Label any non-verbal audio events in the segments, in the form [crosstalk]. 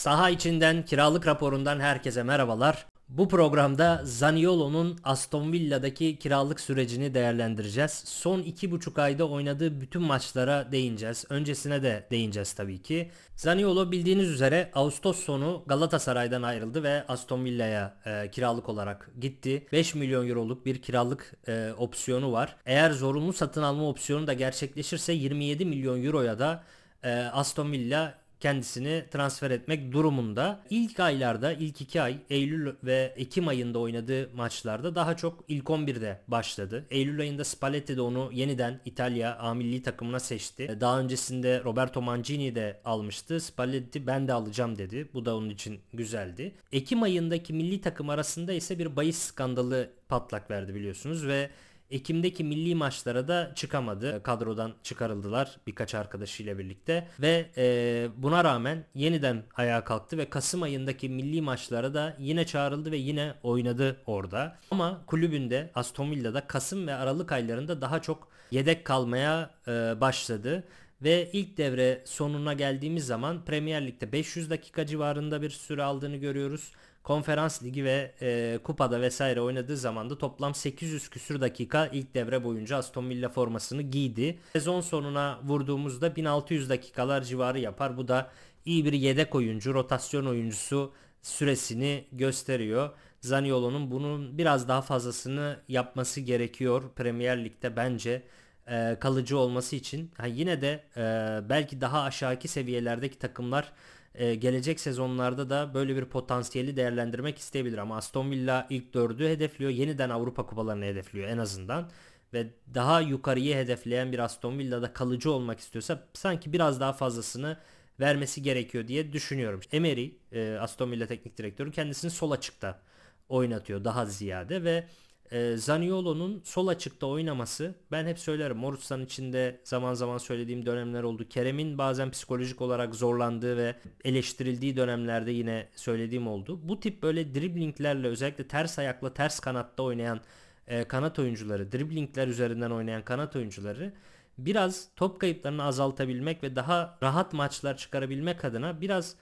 Saha içinden kiralık raporundan herkese merhabalar. Bu programda Zaniolo'nun Aston Villa'daki kiralık sürecini değerlendireceğiz. Son 2,5 ayda oynadığı bütün maçlara değineceğiz. Öncesine de değineceğiz tabii ki. Zaniolo bildiğiniz üzere Ağustos sonu Galatasaray'dan ayrıldı ve Aston Villa'ya e, kiralık olarak gitti. 5 milyon euroluk bir kiralık e, opsiyonu var. Eğer zorunlu satın alma opsiyonu da gerçekleşirse 27 milyon euroya da e, Aston Villa kendisini transfer etmek durumunda. İlk aylarda ilk 2 ay Eylül ve Ekim ayında oynadığı maçlarda daha çok ilk 11'de başladı. Eylül ayında Spalletti de onu yeniden İtalya A milli takımına seçti. E, daha öncesinde Roberto Mancini de almıştı. Spalletti ben de alacağım dedi. Bu da onun için güzeldi. Ekim ayındaki milli takım arasında ise bir bahis skandalı patlak verdi biliyorsunuz ve Ekim'deki milli maçlara da çıkamadı. E, kadrodan çıkarıldılar birkaç arkadaşıyla birlikte ve e, buna rağmen yeniden ayağa kalktı ve Kasım ayındaki milli maçlara da yine çağrıldı ve yine oynadı orada. Ama kulübünde Aston Villa'da Kasım ve Aralık aylarında daha çok yedek kalmaya e, başladı ve ilk devre sonuna geldiğimiz zaman Premier Lig'de 500 dakika civarında bir süre aldığını görüyoruz. Konferans ligi ve e, kupada vesaire oynadığı zaman da toplam 800 küsür dakika ilk devre boyunca Aston Villa formasını giydi. Sezon sonuna vurduğumuzda 1600 dakikalar civarı yapar. Bu da iyi bir yedek oyuncu, rotasyon oyuncusu süresini gösteriyor. Zaniolo'nun bunun biraz daha fazlasını yapması gerekiyor Premier Lig'de bence e, kalıcı olması için. Ha, yine de e, belki daha aşağıki seviyelerdeki takımlar e, gelecek sezonlarda da böyle bir potansiyeli değerlendirmek isteyebilir. Ama Aston Villa ilk dördü hedefliyor. Yeniden Avrupa kupalarını hedefliyor en azından. Ve daha yukarıyı hedefleyen bir Aston Villa'da kalıcı olmak istiyorsa sanki biraz daha fazlasını vermesi gerekiyor diye düşünüyorum. Emery, e, Aston Villa teknik direktörü kendisini sol açıkta oynatıyor daha ziyade ve e, Zaniolo'nun sol açıkta oynaması ben hep söylerim Morutsa'nın içinde zaman zaman söylediğim dönemler oldu. Kerem'in bazen psikolojik olarak zorlandığı ve eleştirildiği dönemlerde yine söylediğim oldu. Bu tip böyle driblinglerle özellikle ters ayakla ters kanatta oynayan e, kanat oyuncuları, driblingler üzerinden oynayan kanat oyuncuları biraz top kayıplarını azaltabilmek ve daha rahat maçlar çıkarabilmek adına biraz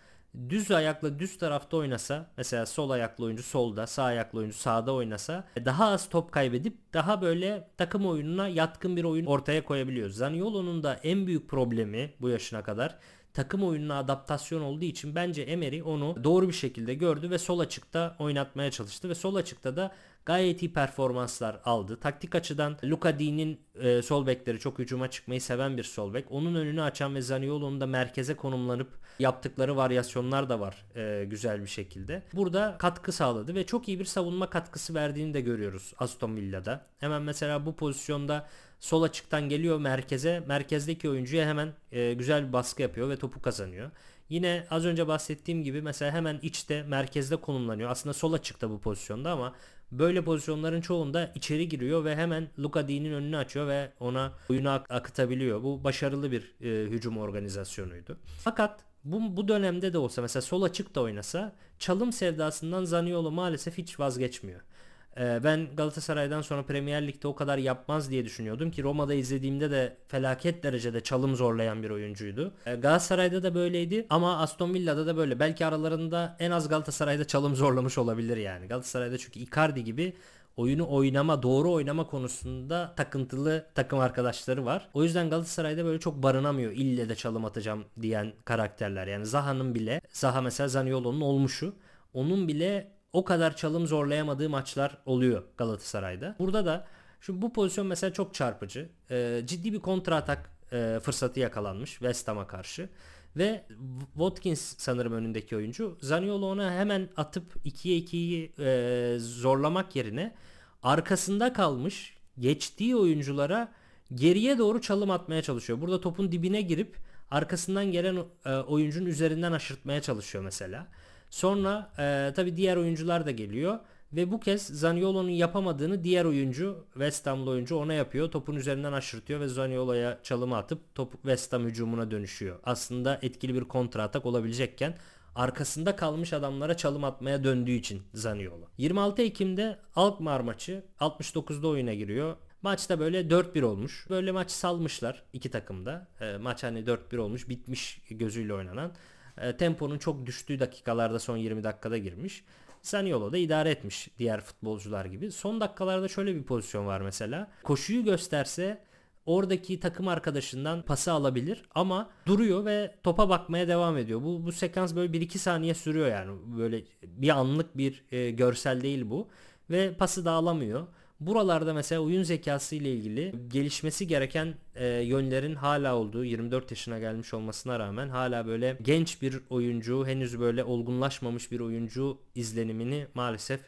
düz ayakla düz tarafta oynasa mesela sol ayaklı oyuncu solda sağ ayaklı oyuncu sağda oynasa daha az top kaybedip daha böyle takım oyununa yatkın bir oyun ortaya koyabiliyor. Zaniolo'nun da en büyük problemi bu yaşına kadar takım oyununa adaptasyon olduğu için bence Emery onu doğru bir şekilde gördü ve sol açıkta oynatmaya çalıştı ve sol açıkta da gayet iyi performanslar aldı. Taktik açıdan Luka Di'nin e, sol bekleri çok hücuma çıkmayı seven bir sol bek. Onun önünü açan ve Zaniolo'nun da merkeze konumlanıp yaptıkları varyasyonlar da var e, güzel bir şekilde. Burada katkı sağladı ve çok iyi bir savunma katkısı verdiğini de görüyoruz Aston Villa'da. Hemen mesela bu pozisyonda sol açıktan geliyor merkeze. Merkezdeki oyuncuya hemen e, güzel bir baskı yapıyor ve topu kazanıyor. Yine az önce bahsettiğim gibi mesela hemen içte merkezde konumlanıyor. Aslında sol açıkta bu pozisyonda ama Böyle pozisyonların çoğunda içeri giriyor ve hemen Luka Dean'in önünü açıyor ve ona oyunu ak- akıtabiliyor. Bu başarılı bir e, hücum organizasyonuydu. Fakat bu, bu dönemde de olsa mesela sol açık da oynasa çalım sevdasından Zaniolo maalesef hiç vazgeçmiyor. Ee, ben Galatasaray'dan sonra Premier Lig'de o kadar yapmaz diye düşünüyordum ki Roma'da izlediğimde de felaket derecede çalım zorlayan bir oyuncuydu. Ee, Galatasaray'da da böyleydi ama Aston Villa'da da böyle. Belki aralarında en az Galatasaray'da çalım zorlamış olabilir yani. Galatasaray'da çünkü Icardi gibi oyunu oynama, doğru oynama konusunda takıntılı takım arkadaşları var. O yüzden Galatasaray'da böyle çok barınamıyor. İlle de çalım atacağım diyen karakterler. Yani Zaha'nın bile, Zaha mesela Zaniolo'nun olmuşu. Onun bile o kadar çalım zorlayamadığı maçlar oluyor Galatasaray'da. Burada da şu bu pozisyon mesela çok çarpıcı. E, ciddi bir kontra atak e, fırsatı yakalanmış West Ham'a karşı. Ve Watkins sanırım önündeki oyuncu. Zaniolo ona hemen atıp 2'ye 2'yi e, zorlamak yerine arkasında kalmış geçtiği oyunculara geriye doğru çalım atmaya çalışıyor. Burada topun dibine girip arkasından gelen e, oyuncunun üzerinden aşırtmaya çalışıyor mesela. Sonra e, tabii diğer oyuncular da geliyor ve bu kez Zaniolo'nun yapamadığını diğer oyuncu West Ham'lı oyuncu ona yapıyor. Topun üzerinden aşırtıyor ve Zaniolo'ya çalımı atıp top West Ham hücumuna dönüşüyor. Aslında etkili bir kontra atak olabilecekken arkasında kalmış adamlara çalım atmaya döndüğü için Zaniolo. 26 Ekim'de Alkmaar maçı 69'da oyuna giriyor. Maçta böyle 4-1 olmuş. Böyle maç salmışlar iki takımda. E, maç hani 4-1 olmuş bitmiş gözüyle oynanan. E, temponun çok düştüğü dakikalarda son 20 dakikada girmiş. Zaniolo da idare etmiş diğer futbolcular gibi. Son dakikalarda şöyle bir pozisyon var mesela. Koşuyu gösterse oradaki takım arkadaşından pası alabilir ama duruyor ve topa bakmaya devam ediyor. Bu bu sekans böyle 1-2 saniye sürüyor yani. Böyle bir anlık bir e, görsel değil bu ve pası da alamıyor. Buralarda mesela oyun zekası ile ilgili gelişmesi gereken e, yönlerin hala olduğu 24 yaşına gelmiş olmasına rağmen hala böyle genç bir oyuncu henüz böyle olgunlaşmamış bir oyuncu izlenimini maalesef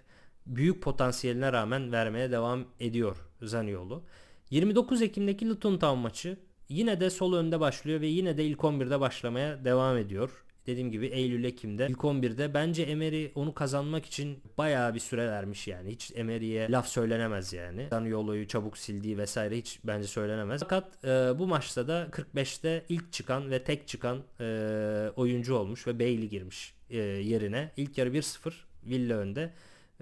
büyük potansiyeline rağmen vermeye devam ediyor Zaniolo. 29 Ekim'deki Luton Town maçı yine de sol önde başlıyor ve yine de ilk 11'de başlamaya devam ediyor dediğim gibi Eylül-Ekim'de ilk 11'de bence Emery onu kazanmak için bayağı bir süre vermiş yani. Hiç Emery'e laf söylenemez yani. Yoloyu çabuk sildiği vesaire hiç bence söylenemez. Fakat e, bu maçta da 45'te ilk çıkan ve tek çıkan e, oyuncu olmuş ve Bailey girmiş e, yerine. ilk yarı 1-0 Villa önde.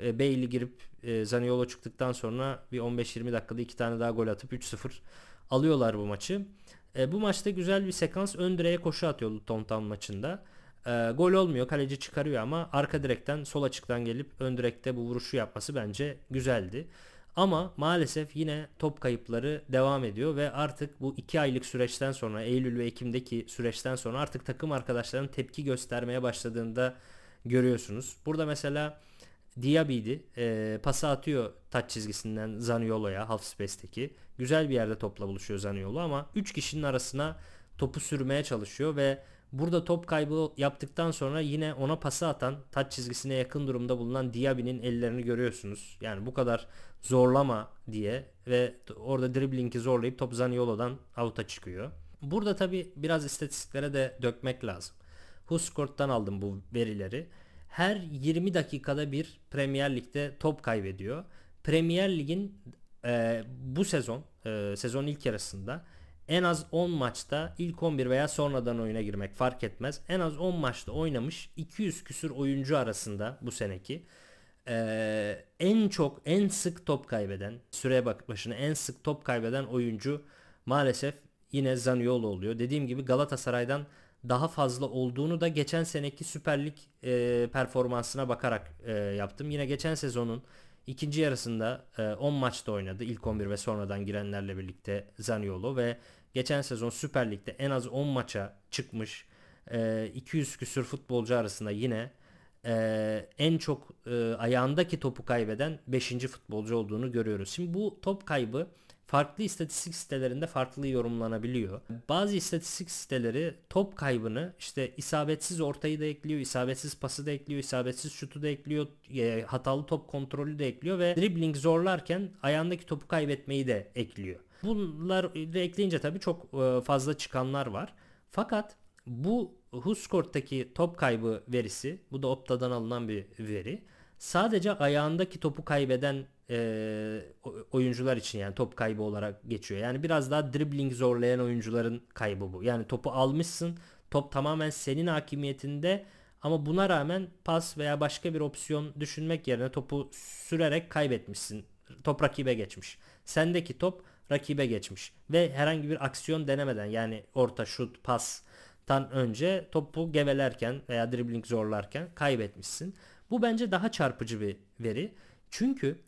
E, Bailey girip e, ee, Zaniolo çıktıktan sonra bir 15-20 dakikada iki tane daha gol atıp 3-0 alıyorlar bu maçı. E, bu maçta güzel bir sekans ön direğe koşu atıyor Luton Town maçında. E, gol olmuyor kaleci çıkarıyor ama arka direkten sol açıktan gelip ön direkte bu vuruşu yapması bence güzeldi. Ama maalesef yine top kayıpları devam ediyor ve artık bu 2 aylık süreçten sonra Eylül ve Ekim'deki süreçten sonra artık takım arkadaşlarının tepki göstermeye başladığında görüyorsunuz. Burada mesela Diaby'di. E, pası atıyor taç çizgisinden Zaniolo'ya half space'teki. Güzel bir yerde topla buluşuyor Zaniolo ama 3 kişinin arasına topu sürmeye çalışıyor ve burada top kaybı yaptıktan sonra yine ona pası atan taç çizgisine yakın durumda bulunan Diaby'nin ellerini görüyorsunuz. Yani bu kadar zorlama diye ve orada driblingi zorlayıp top Zaniolo'dan avuta çıkıyor. Burada tabi biraz istatistiklere de dökmek lazım. Who aldım bu verileri her 20 dakikada bir Premier Lig'de top kaybediyor. Premier Lig'in e, bu sezon e, sezon ilk yarısında en az 10 maçta ilk 11 veya sonradan oyuna girmek fark etmez. En az 10 maçta oynamış 200 küsür oyuncu arasında bu seneki e, en çok en sık top kaybeden süre bak başına en sık top kaybeden oyuncu maalesef yine Zaniolo oluyor. Dediğim gibi Galatasaray'dan daha fazla olduğunu da geçen seneki Süper Lig e, performansına bakarak e, yaptım. Yine geçen sezonun ikinci yarısında e, 10 maçta oynadı. İlk 11 ve sonradan girenlerle birlikte Zaniolo ve geçen sezon Süper Lig'de en az 10 maça çıkmış e, 200 küsür futbolcu arasında yine e, en çok e, ayağındaki topu kaybeden 5. futbolcu olduğunu görüyoruz. Şimdi bu top kaybı farklı istatistik sitelerinde farklı yorumlanabiliyor. Bazı istatistik siteleri top kaybını işte isabetsiz ortayı da ekliyor, isabetsiz pası da ekliyor, isabetsiz şutu da ekliyor, e, hatalı top kontrolü de ekliyor ve dribbling zorlarken ayağındaki topu kaybetmeyi de ekliyor. Bunlar e, da ekleyince tabii çok e, fazla çıkanlar var. Fakat bu Huskort'taki top kaybı verisi, bu da Opta'dan alınan bir veri sadece ayağındaki topu kaybeden e, oyuncular için yani top kaybı olarak geçiyor. Yani biraz daha dribbling zorlayan oyuncuların kaybı bu. Yani topu almışsın top tamamen senin hakimiyetinde ama buna rağmen pas veya başka bir opsiyon düşünmek yerine topu sürerek kaybetmişsin. Top rakibe geçmiş. Sendeki top rakibe geçmiş ve herhangi bir aksiyon denemeden yani orta şut pas tan önce topu gevelerken veya dribbling zorlarken kaybetmişsin. Bu bence daha çarpıcı bir veri. Çünkü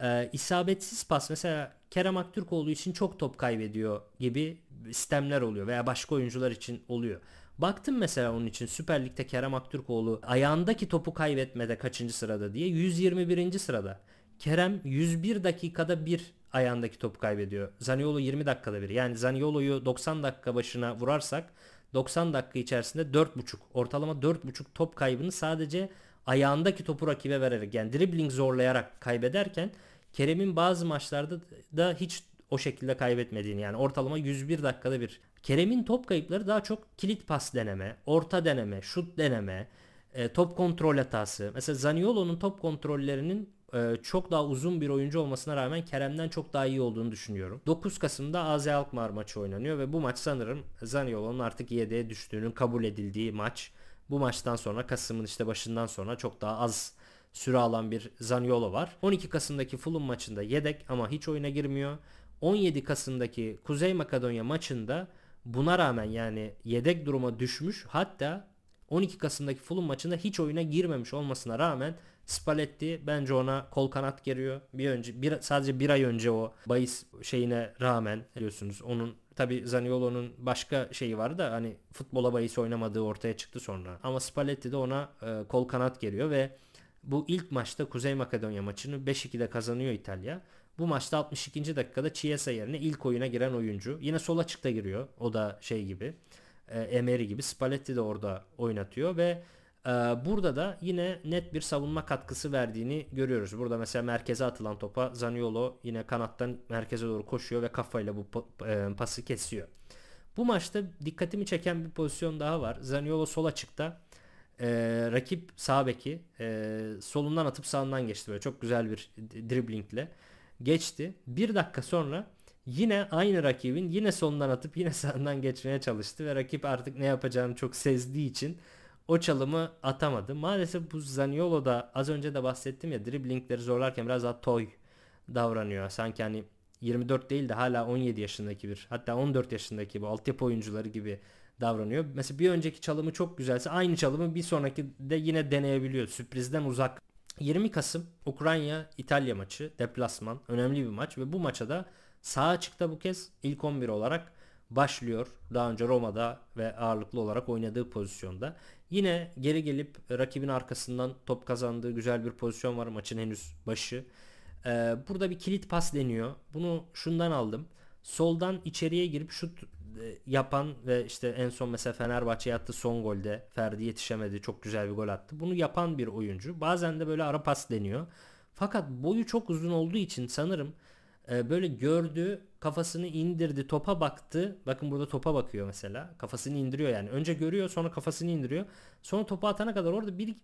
e, isabetsiz pas mesela Kerem Aktürkoğlu için çok top kaybediyor gibi sistemler oluyor veya başka oyuncular için oluyor. Baktım mesela onun için Süper Lig'de Kerem Aktürkoğlu ayağındaki topu kaybetmede kaçıncı sırada diye 121. sırada. Kerem 101 dakikada bir ayağındaki topu kaybediyor. Zaniolo 20 dakikada bir. Yani Zaniolo'yu 90 dakika başına vurarsak 90 dakika içerisinde 4.5 ortalama 4.5 top kaybını sadece ayağındaki topu rakibe vererek yani dribbling zorlayarak kaybederken Kerem'in bazı maçlarda da hiç o şekilde kaybetmediğini yani ortalama 101 dakikada bir. Kerem'in top kayıpları daha çok kilit pas deneme, orta deneme, şut deneme, e, top kontrol hatası. Mesela Zaniolo'nun top kontrollerinin e, çok daha uzun bir oyuncu olmasına rağmen Kerem'den çok daha iyi olduğunu düşünüyorum. 9 Kasım'da AZ Alkmaar maçı oynanıyor ve bu maç sanırım Zaniolo'nun artık yedeğe düştüğünün kabul edildiği maç bu maçtan sonra Kasım'ın işte başından sonra çok daha az süre alan bir Zaniolo var. 12 Kasım'daki Fulham maçında yedek ama hiç oyuna girmiyor. 17 Kasım'daki Kuzey Makedonya maçında buna rağmen yani yedek duruma düşmüş. Hatta 12 Kasım'daki Fulham maçında hiç oyuna girmemiş olmasına rağmen Spalletti bence ona kol kanat geriyor. Bir önce bir, sadece bir ay önce o bahis şeyine rağmen biliyorsunuz onun Tabi Zaniolo'nun başka şeyi var da hani futbola bahis oynamadığı ortaya çıktı sonra. Ama Spalletti de ona e, kol kanat geliyor ve bu ilk maçta Kuzey Makedonya maçını 5-2'de kazanıyor İtalya. Bu maçta 62. dakikada Chiesa yerine ilk oyuna giren oyuncu. Yine sola açıkta giriyor. O da şey gibi. E, Emery gibi. Spalletti de orada oynatıyor ve ee, burada da yine net bir savunma katkısı verdiğini görüyoruz. Burada mesela merkeze atılan topa Zaniolo yine kanattan merkeze doğru koşuyor ve kafayla bu e, pası kesiyor. Bu maçta dikkatimi çeken bir pozisyon daha var. Zaniolo sol açıkta. Ee, rakip sağ beki e, solundan atıp sağından geçti böyle çok güzel bir driblingle geçti. Bir dakika sonra yine aynı rakibin yine solundan atıp yine [laughs] sağından geçmeye çalıştı ve rakip artık ne yapacağını çok sezdiği için o çalımı atamadı. Maalesef bu Zaniolo da az önce de bahsettim ya driblingleri zorlarken biraz daha toy davranıyor. Sanki hani 24 değil de hala 17 yaşındaki bir hatta 14 yaşındaki bu altyapı oyuncuları gibi davranıyor. Mesela bir önceki çalımı çok güzelse aynı çalımı bir sonraki de yine deneyebiliyor. Sürprizden uzak. 20 Kasım Ukrayna İtalya maçı deplasman önemli bir maç ve bu maça da sağa çıktı bu kez ilk 11 olarak başlıyor. Daha önce Roma'da ve ağırlıklı olarak oynadığı pozisyonda. Yine geri gelip rakibin arkasından top kazandığı güzel bir pozisyon var maçın henüz başı. Ee, burada bir kilit pas deniyor. Bunu şundan aldım. Soldan içeriye girip şut e, yapan ve işte en son mesela Fenerbahçe'ye attı son golde Ferdi yetişemedi çok güzel bir gol attı. Bunu yapan bir oyuncu. Bazen de böyle ara pas deniyor. Fakat boyu çok uzun olduğu için sanırım ee, böyle gördü kafasını indirdi topa baktı bakın burada topa bakıyor mesela kafasını indiriyor yani önce görüyor sonra kafasını indiriyor sonra topu atana kadar orada bir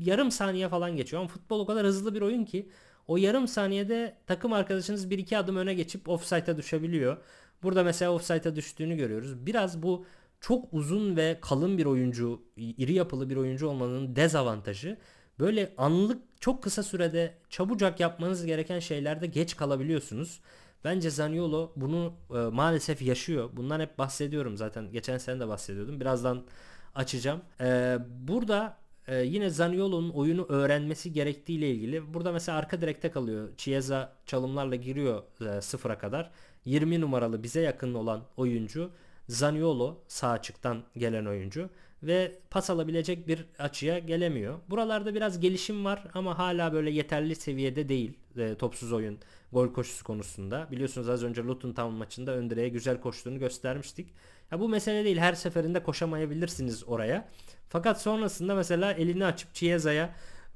yarım saniye falan geçiyor ama futbol o kadar hızlı bir oyun ki o yarım saniyede takım arkadaşınız bir iki adım öne geçip offside'a düşebiliyor burada mesela offside'a düştüğünü görüyoruz biraz bu çok uzun ve kalın bir oyuncu iri yapılı bir oyuncu olmanın dezavantajı Böyle anlık çok kısa sürede çabucak yapmanız gereken şeylerde geç kalabiliyorsunuz. Bence Zaniolo bunu e, maalesef yaşıyor. Bundan hep bahsediyorum zaten. Geçen sene de bahsediyordum. Birazdan açacağım. E, burada e, yine Zaniolo'nun oyunu öğrenmesi gerektiği ile ilgili. Burada mesela arka direkte kalıyor. Chiesa çalımlarla giriyor e, sıfıra kadar. 20 numaralı bize yakın olan oyuncu Zaniolo sağ açıktan gelen oyuncu ve pas alabilecek bir açıya gelemiyor. Buralarda biraz gelişim var ama hala böyle yeterli seviyede değil e, topsuz oyun gol koşusu konusunda. Biliyorsunuz az önce Luton Town maçında Öndere'ye güzel koştuğunu göstermiştik. Ya bu mesele değil her seferinde koşamayabilirsiniz oraya. Fakat sonrasında mesela elini açıp Chiesa'ya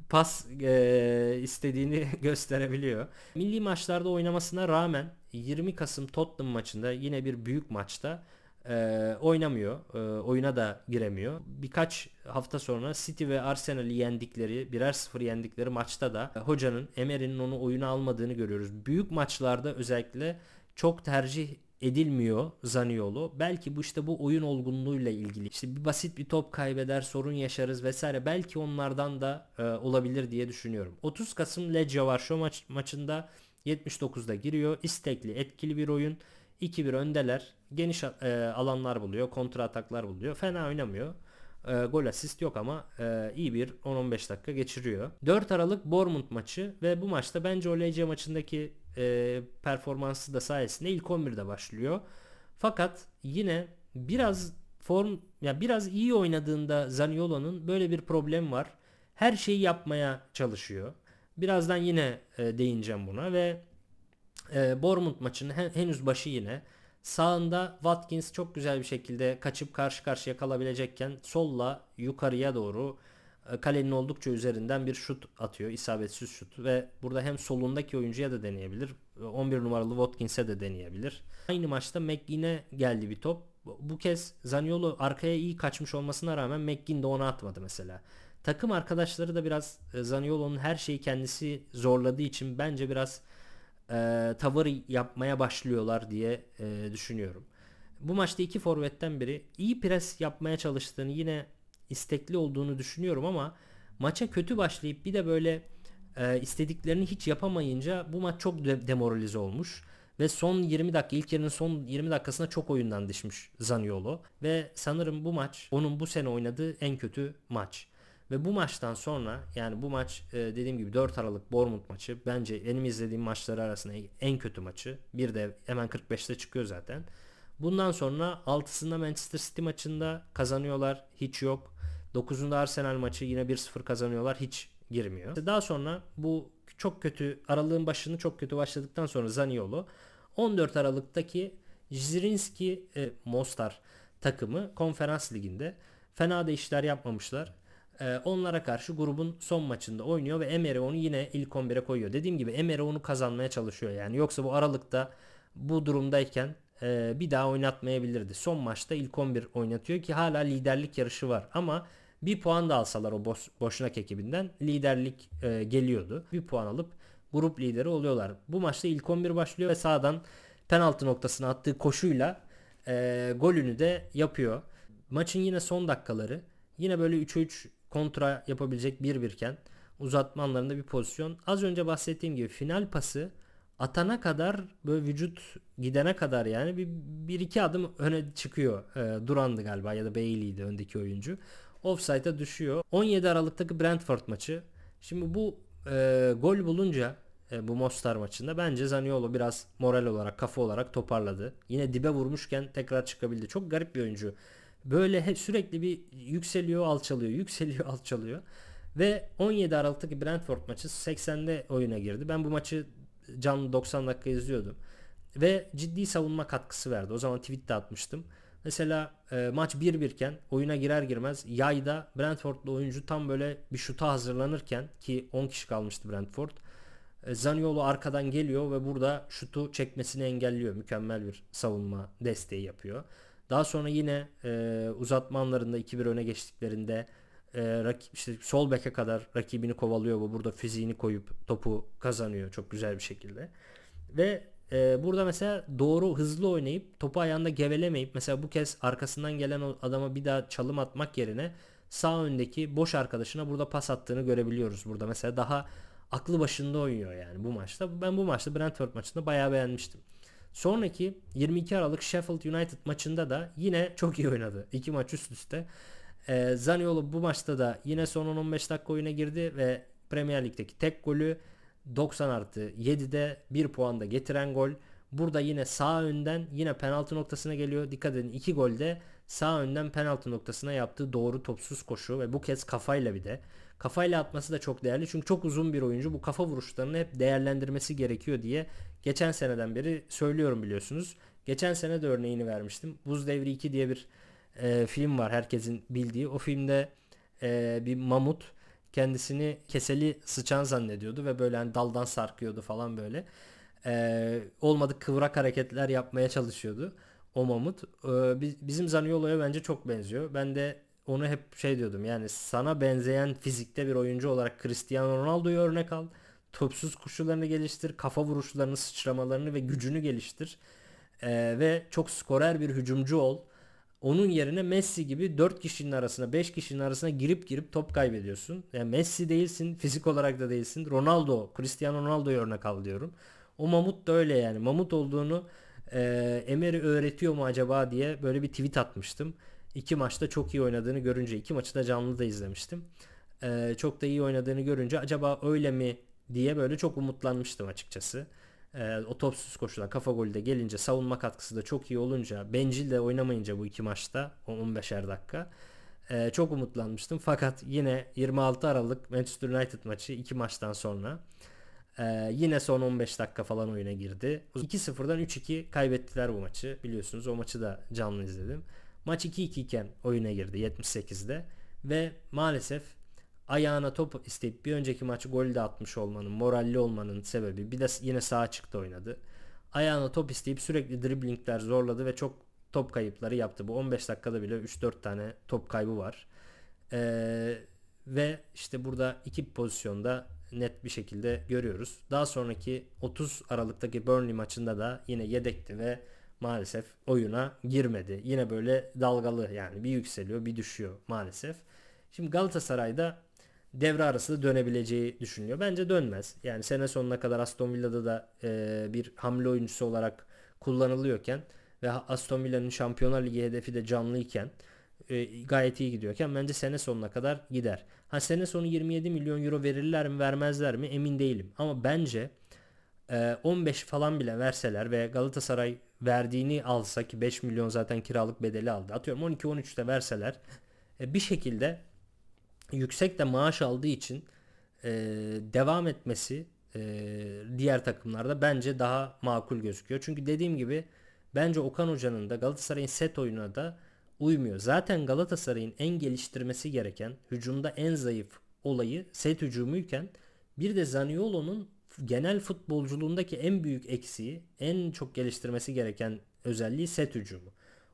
pas e, istediğini [laughs] gösterebiliyor. Milli maçlarda oynamasına rağmen 20 Kasım Tottenham maçında yine bir büyük maçta e, oynamıyor. E, oyuna da giremiyor. Birkaç hafta sonra City ve Arsenal'i yendikleri, birer sıfır yendikleri maçta da e, hocanın, Emery'nin onu oyuna almadığını görüyoruz. Büyük maçlarda özellikle çok tercih edilmiyor Zaniolo. Belki bu işte bu oyun olgunluğuyla ilgili. İşte bir basit bir top kaybeder, sorun yaşarız vesaire. Belki onlardan da e, olabilir diye düşünüyorum. 30 Kasım Lecce Varşo maç, maçında 79'da giriyor. İstekli, etkili bir oyun. 2-1 öndeler. Geniş e, alanlar buluyor. Kontra ataklar buluyor. Fena oynamıyor. E, gol asist yok ama e, iyi bir 10-15 dakika geçiriyor. 4 Aralık Bournemouth maçı ve bu maçta bence OLC maçındaki performansı da sayesinde ilk 11'de başlıyor. Fakat yine biraz form ya biraz iyi oynadığında Zaniolo'nun böyle bir problem var. Her şeyi yapmaya çalışıyor. Birazdan yine değineceğim buna ve e, Bournemouth maçının he, henüz başı yine. Sağında Watkins çok güzel bir şekilde kaçıp karşı karşıya kalabilecekken solla yukarıya doğru e, kalenin oldukça üzerinden bir şut atıyor. isabetsiz şut ve burada hem solundaki oyuncuya da deneyebilir. 11 e, numaralı Watkins'e de deneyebilir. Aynı maçta McGinn'e geldi bir top. Bu kez Zaniolo arkaya iyi kaçmış olmasına rağmen McGinn de ona atmadı mesela. Takım arkadaşları da biraz e, Zaniolo'nun her şeyi kendisi zorladığı için bence biraz e, tavır yapmaya başlıyorlar diye e, düşünüyorum. Bu maçta iki forvetten biri iyi pres yapmaya çalıştığını yine istekli olduğunu düşünüyorum ama maça kötü başlayıp bir de böyle e, istediklerini hiç yapamayınca bu maç çok de- demoralize olmuş ve son 20 dakika ilk yarının son 20 dakikasına çok oyundan düşmüş Zaniolo ve sanırım bu maç onun bu sene oynadığı en kötü maç. Ve bu maçtan sonra yani bu maç e, dediğim gibi 4 Aralık Bournemouth maçı bence benim izlediğim maçları arasında en kötü maçı. Bir de hemen 45'te çıkıyor zaten. Bundan sonra 6'sında Manchester City maçında kazanıyorlar. Hiç yok. 9'unda Arsenal maçı yine 1-0 kazanıyorlar. Hiç girmiyor. Daha sonra bu çok kötü aralığın başını çok kötü başladıktan sonra Zaniolo 14 Aralık'taki Zirinski e, Mostar takımı konferans liginde fena da işler yapmamışlar. Ee, onlara karşı grubun son maçında oynuyor ve Emery onu yine ilk 11'e koyuyor. Dediğim gibi Emery onu kazanmaya çalışıyor yani. Yoksa bu aralıkta bu durumdayken e, bir daha oynatmayabilirdi. Son maçta ilk 11 oynatıyor ki hala liderlik yarışı var ama bir puan da alsalar o boş, boşnak ekibinden liderlik e, geliyordu. Bir puan alıp grup lideri oluyorlar. Bu maçta ilk 11 başlıyor ve sağdan penaltı noktasına attığı koşuyla e, golünü de yapıyor. Maçın yine son dakikaları yine böyle 3'e 3 kontra yapabilecek bir birken uzatma anlarında bir pozisyon. Az önce bahsettiğim gibi final pası atana kadar böyle vücut gidene kadar yani bir, bir iki adım öne çıkıyor. E, Duran'dı galiba ya da Bailey'di öndeki oyuncu. Offside'a düşüyor. 17 Aralık'taki Brentford maçı. Şimdi bu e, gol bulunca e, bu Mostar maçında bence Zaniolo biraz moral olarak kafa olarak toparladı. Yine dibe vurmuşken tekrar çıkabildi. Çok garip bir oyuncu. Böyle hep sürekli bir yükseliyor alçalıyor [laughs] yükseliyor alçalıyor. Ve 17 Aralık'taki Brentford maçı 80'de oyuna girdi. Ben bu maçı canlı 90 dakika izliyordum. Ve ciddi savunma katkısı verdi. O zaman tweet de atmıştım. Mesela e, maç 1-1 iken oyuna girer girmez yayda Brentford'lu oyuncu tam böyle bir şuta hazırlanırken ki 10 kişi kalmıştı Brentford. E, Zaniolo arkadan geliyor ve burada şutu çekmesini engelliyor. Mükemmel bir savunma desteği yapıyor. Daha sonra yine e, uzatma anlarında 2-1 öne geçtiklerinde e, rakip işte sol beke kadar rakibini kovalıyor bu. Burada fiziğini koyup topu kazanıyor çok güzel bir şekilde. Ve e, burada mesela doğru hızlı oynayıp topu ayağında gevelemeyip mesela bu kez arkasından gelen adama bir daha çalım atmak yerine sağ öndeki boş arkadaşına burada pas attığını görebiliyoruz. Burada mesela daha aklı başında oynuyor yani bu maçta. Ben bu maçta Brentford maçında bayağı beğenmiştim. Sonraki 22 Aralık Sheffield United maçında da yine çok iyi oynadı. İki maç üst üste. E, Zaniolo bu maçta da yine son 15 dakika oyuna girdi ve Premier Lig'deki tek golü 90 artı 7'de 1 puanda getiren gol. Burada yine sağ önden yine penaltı noktasına geliyor. Dikkat edin 2 golde sağ önden penaltı noktasına yaptığı doğru topsuz koşu ve bu kez kafayla bir de kafayla atması da çok değerli çünkü çok uzun bir oyuncu bu kafa vuruşlarını hep değerlendirmesi gerekiyor diye geçen seneden beri söylüyorum biliyorsunuz. Geçen sene de örneğini vermiştim. Buz Devri 2 diye bir e, film var herkesin bildiği. O filmde e, bir mamut kendisini keseli sıçan zannediyordu ve böyle hani daldan sarkıyordu falan böyle. E, olmadık kıvrak hareketler yapmaya çalışıyordu o mamut. Ee, bizim Zaniolo'ya bence çok benziyor. Ben de onu hep şey diyordum yani sana benzeyen fizikte bir oyuncu olarak Cristiano Ronaldo'yu örnek al. Topsuz kuşularını geliştir, kafa vuruşlarını, sıçramalarını ve gücünü geliştir. Ee, ve çok skorer bir hücumcu ol. Onun yerine Messi gibi 4 kişinin arasına 5 kişinin arasına girip girip top kaybediyorsun. Yani Messi değilsin fizik olarak da değilsin. Ronaldo, Cristiano Ronaldo'yu örnek al diyorum. O Mamut da öyle yani. Mamut olduğunu e, Emery öğretiyor mu acaba diye böyle bir tweet atmıştım. İki maçta çok iyi oynadığını görünce iki maçı da canlı da izlemiştim. E, çok da iyi oynadığını görünce acaba öyle mi diye böyle çok umutlanmıştım açıkçası. E, o topsuz koşuda kafa golü de gelince savunma katkısı da çok iyi olunca bencil de oynamayınca bu iki maçta o 15'er dakika e, çok umutlanmıştım. Fakat yine 26 Aralık Manchester United maçı iki maçtan sonra ee, yine son 15 dakika falan oyuna girdi. 2-0'dan 3-2 kaybettiler bu maçı. Biliyorsunuz o maçı da canlı izledim. Maç 2-2 iken oyuna girdi 78'de ve maalesef ayağına top isteyip bir önceki maçı gol de atmış olmanın, moralli olmanın sebebi bir de yine sağa çıktı oynadı. Ayağına top isteyip sürekli driblingler zorladı ve çok top kayıpları yaptı. Bu 15 dakikada bile 3-4 tane top kaybı var. Ee, ve işte burada iki pozisyonda net bir şekilde görüyoruz. Daha sonraki 30 Aralık'taki Burnley maçında da yine yedekti ve maalesef oyuna girmedi. Yine böyle dalgalı yani bir yükseliyor bir düşüyor maalesef. Şimdi Galatasaray'da devre arasında dönebileceği düşünülüyor. Bence dönmez. Yani sene sonuna kadar Aston Villa'da da e, bir hamle oyuncusu olarak kullanılıyorken ve Aston Villa'nın Şampiyonlar Ligi hedefi de canlıyken iken e, gayet iyi gidiyorken bence sene sonuna kadar gider. Ha sene sonu 27 milyon euro verirler mi vermezler mi emin değilim. Ama bence e, 15 falan bile verseler ve Galatasaray verdiğini alsa ki 5 milyon zaten kiralık bedeli aldı. Atıyorum 12-13'te verseler e, bir şekilde yüksek de maaş aldığı için e, devam etmesi e, diğer takımlarda bence daha makul gözüküyor. Çünkü dediğim gibi bence Okan Hoca'nın da Galatasaray'ın set oyununa da uymuyor. Zaten Galatasaray'ın en geliştirmesi gereken hücumda en zayıf olayı set hücumuyken bir de Zaniolo'nun genel futbolculuğundaki en büyük eksiği, en çok geliştirmesi gereken özelliği set hücumu.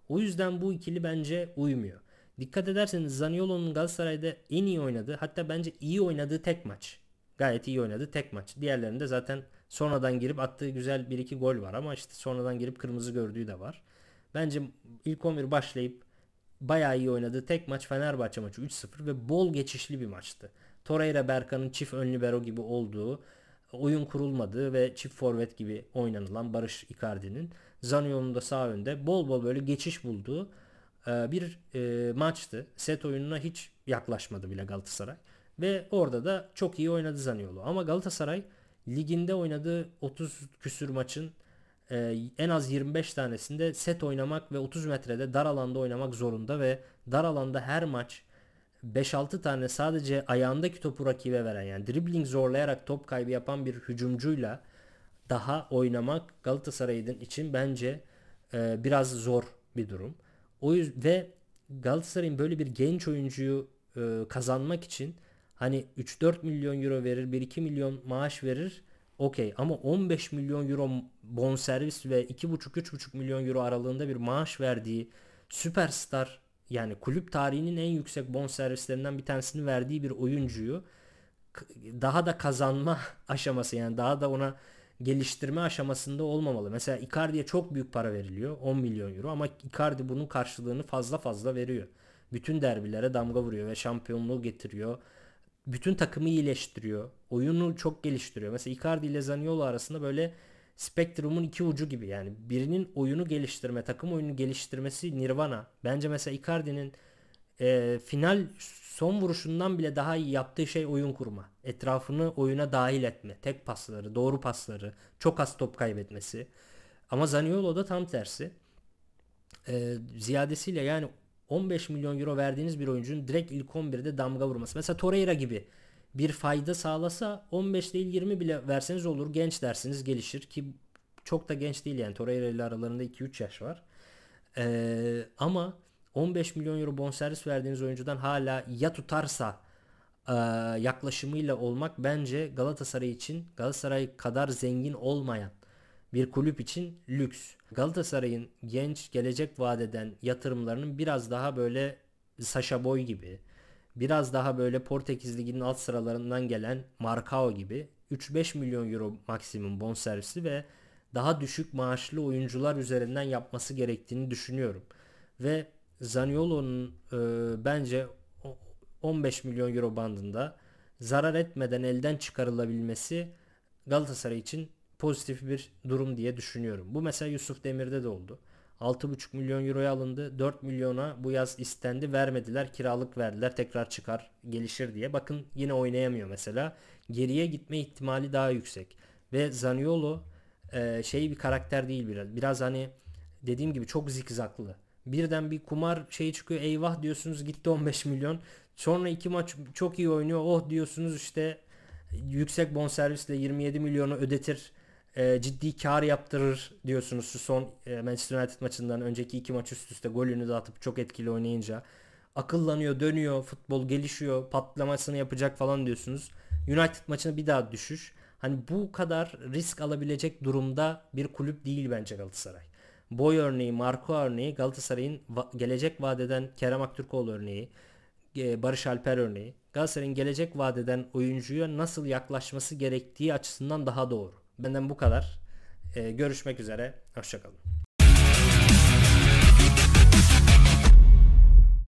O yüzden bu ikili bence uymuyor. Dikkat ederseniz Zaniolo'nun Galatasaray'da en iyi oynadığı hatta bence iyi oynadığı tek maç. Gayet iyi oynadığı tek maç. Diğerlerinde zaten sonradan girip attığı güzel 1-2 gol var ama işte sonradan girip kırmızı gördüğü de var. Bence ilk 11 başlayıp bayağı iyi oynadığı tek maç Fenerbahçe maçı 3-0 ve bol geçişli bir maçtı. Torreira Berkan'ın çift önlü bero gibi olduğu, oyun kurulmadığı ve çift forvet gibi oynanılan Barış Icardi'nin Zanio'nun da sağ önde bol bol böyle geçiş bulduğu e, bir e, maçtı. Set oyununa hiç yaklaşmadı bile Galatasaray. Ve orada da çok iyi oynadı Zaniolo. Ama Galatasaray liginde oynadığı 30 küsür maçın e, en az 25 tanesinde set oynamak ve 30 metrede dar alanda oynamak zorunda ve dar alanda her maç 5-6 tane sadece ayağındaki topu rakibe veren yani dribbling zorlayarak top kaybı yapan bir hücumcuyla daha oynamak Galatasaray'ın için bence e, biraz zor bir durum. O yüzden ve Galatasaray'ın böyle bir genç oyuncuyu e, kazanmak için hani 3-4 milyon euro verir, 1-2 milyon maaş verir Okey ama 15 milyon euro bonservis ve 2,5-3,5 milyon euro aralığında bir maaş verdiği süperstar yani kulüp tarihinin en yüksek bonservislerinden bir tanesini verdiği bir oyuncuyu daha da kazanma [laughs] aşaması yani daha da ona geliştirme aşamasında olmamalı. Mesela Icardi'ye çok büyük para veriliyor 10 milyon euro ama Icardi bunun karşılığını fazla fazla veriyor. Bütün derbilere damga vuruyor ve şampiyonluğu getiriyor bütün takımı iyileştiriyor. Oyunu çok geliştiriyor. Mesela Icardi ile Zaniolo arasında böyle spektrumun iki ucu gibi yani birinin oyunu geliştirme, takım oyunu geliştirmesi nirvana. Bence mesela Icardi'nin e, final son vuruşundan bile daha iyi yaptığı şey oyun kurma. Etrafını oyuna dahil etme. Tek pasları, doğru pasları, çok az top kaybetmesi. Ama Zaniolo da tam tersi. E, ziyadesiyle yani 15 milyon euro verdiğiniz bir oyuncunun direkt ilk 11'de damga vurması. Mesela Torreira gibi bir fayda sağlasa 15 değil 20 bile verseniz olur. Genç dersiniz gelişir ki çok da genç değil yani Torreira ile aralarında 2-3 yaş var. Ee, ama 15 milyon euro bonservis verdiğiniz oyuncudan hala ya tutarsa e, yaklaşımıyla olmak bence Galatasaray için Galatasaray kadar zengin olmayan bir kulüp için lüks. Galatasaray'ın genç gelecek vadeden yatırımlarının biraz daha böyle Sasha Boy gibi biraz daha böyle Portekiz Ligi'nin alt sıralarından gelen Marcao gibi 3-5 milyon euro maksimum bonservisi ve daha düşük maaşlı oyuncular üzerinden yapması gerektiğini düşünüyorum. Ve Zaniolo'nun e, bence 15 milyon euro bandında zarar etmeden elden çıkarılabilmesi Galatasaray için pozitif bir durum diye düşünüyorum. Bu mesela Yusuf Demir'de de oldu. 6,5 milyon euroya alındı. 4 milyona bu yaz istendi. Vermediler. Kiralık verdiler. Tekrar çıkar gelişir diye. Bakın yine oynayamıyor mesela. Geriye gitme ihtimali daha yüksek. Ve Zaniolo e, şey bir karakter değil biraz. Biraz hani dediğim gibi çok zikzaklı. Birden bir kumar şeyi çıkıyor. Eyvah diyorsunuz gitti 15 milyon. Sonra iki maç çok iyi oynuyor. Oh diyorsunuz işte yüksek bonservisle 27 milyonu ödetir e, ciddi kar yaptırır diyorsunuz şu son e, Manchester United maçından önceki iki maç üst üste golünü dağıtıp çok etkili oynayınca. Akıllanıyor, dönüyor, futbol gelişiyor, patlamasını yapacak falan diyorsunuz. United maçına bir daha düşüş. Hani bu kadar risk alabilecek durumda bir kulüp değil bence Galatasaray. Boy örneği, Marco örneği, Galatasaray'ın va- gelecek vadeden Kerem Aktürkoğlu örneği, e, Barış Alper örneği. Galatasaray'ın gelecek vadeden oyuncuya nasıl yaklaşması gerektiği açısından daha doğru. Benden bu kadar. Ee, görüşmek üzere. Hoşçakalın.